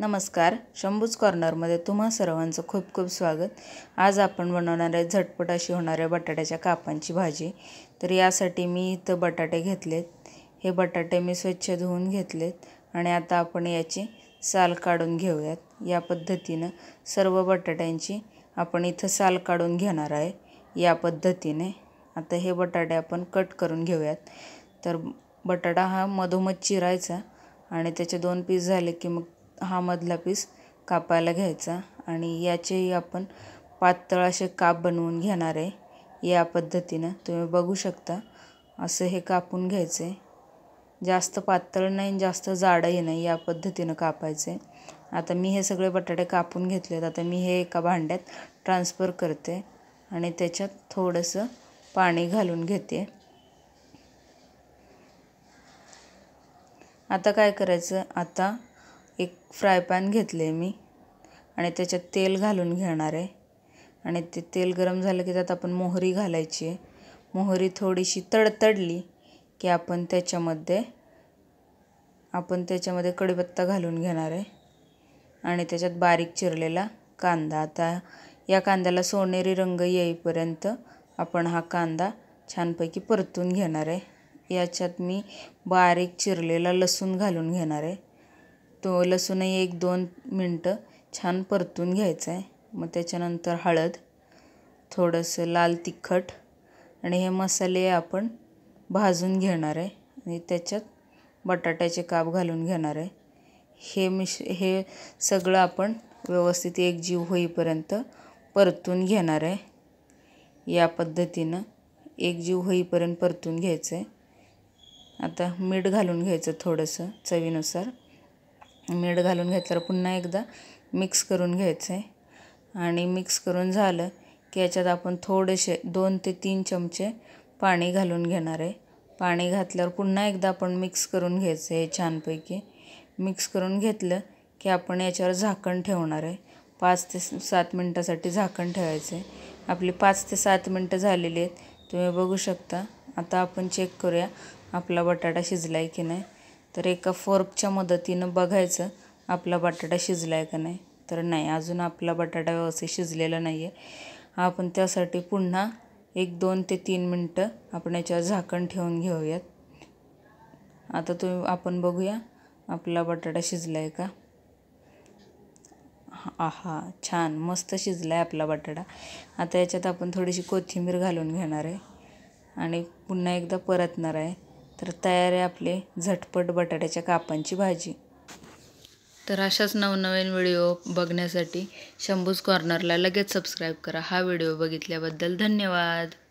नमस्कार शंभूज कॉर्नरमध्ये तुम्हा सर्वांचं खूप खूप स्वागत आज आपण बनवणार आहे झटपट अशी होणाऱ्या बटाट्याच्या कापांची भाजी तर यासाठी मी इथं बटाटे घेतलेत हे बटाटे मी स्वच्छ धुवून घेतलेत आणि आता आपण याची साल काढून घेऊयात या पद्धतीनं सर्व बटाट्यांची आपण इथं साल काढून घेणार आहे या पद्धतीने आता हे बटाटे आपण कट करून घेऊयात तर बटाटा हा मधोमध चिरायचा आणि त्याचे दोन पीस झाले की मग हा मधला पीस कापायला घ्यायचा आणि याचेही आपण पातळ असे काप बनवून घेणार आहे या पद्धतीनं तुम्ही बघू शकता असं हे कापून घ्यायचे जास्त पातळ नाही जास्त जाडंही नाही या पद्धतीनं कापायचे आता मी हे सगळे बटाटे कापून घेतले आता मी हे एका भांड्यात ट्रान्सफर करते आणि त्याच्यात थोडंसं पाणी घालून घेते आता काय करायचं आता एक फ्राय पॅन घेतलं मी आणि त्याच्यात तेल घालून घेणार आहे आणि ते तेल गरम झालं की त्यात आपण मोहरी घालायची आहे मोहरी थोडीशी तडतडली की आपण त्याच्यामध्ये आपण त्याच्यामध्ये कडीपत्ता घालून घेणार आहे आणि त्याच्यात बारीक चिरलेला कांदा आता या कांद्याला सोनेरी रंग येईपर्यंत आपण हा कांदा छानपैकी परतून घेणार आहे याच्यात मी बारीक चिरलेला लसूण घालून घेणार आहे तो लसूणही एक दोन मिनटं छान परतून घ्यायचं आहे मग त्याच्यानंतर हळद थोडंसं लाल तिखट आणि हे मसाले आपण भाजून घेणार आहे आणि त्याच्यात बटाट्याचे काप घालून घेणार आहे हे मिश हे सगळं आपण व्यवस्थित एकजीव होईपर्यंत परतून घेणार आहे या पद्धतीनं एकजीव होईपर्यंत परतून घ्यायचं आहे आता मीठ घालून घ्यायचं थोडंसं चवीनुसार मीठ घालून घेतल्यावर पुन्हा एकदा मिक्स करून घ्यायचं आहे आणि मिक्स करून झालं की याच्यात आपण थोडेसे दोन ते तीन चमचे पाणी घालून घेणार आहे पाणी घातल्यावर पुन्हा एकदा आपण मिक्स करून घ्यायचं आहे छानपैकी मिक्स करून घेतलं की आपण याच्यावर झाकण ठेवणार आहे पाच ते सात मिनटासाठी झाकण ठेवायचं आहे आपली पाच ते सात मिनटं झालेली आहेत तुम्ही बघू शकता आता आपण चेक करूया आपला बटाटा शिजला आहे की नाही तर एका फोर्कच्या मदतीनं बघायचं आपला बटाटा शिजला आहे का नाही तर नाही अजून आपला बटाटा व्यवस्थित शिजलेला नाही आहे आपण त्यासाठी पुन्हा एक दोन ते तीन मिनटं आपण याच्यावर झाकण ठेवून घेऊयात आता तुम्ही आपण बघूया आपला बटाटा शिजला आहे का आहा छान मस्त शिजला आहे आपला बटाटा आता याच्यात आपण थोडीशी कोथिंबीर घालून घेणार आहे आणि पुन्हा एकदा परतणार आहे तर तयार आहे आपले झटपट बटाट्याच्या कापांची भाजी तर अशाच नवनवीन व्हिडिओ बघण्यासाठी शंभूज कॉर्नरला लगेच सबस्क्राईब करा हा व्हिडिओ बघितल्याबद्दल धन्यवाद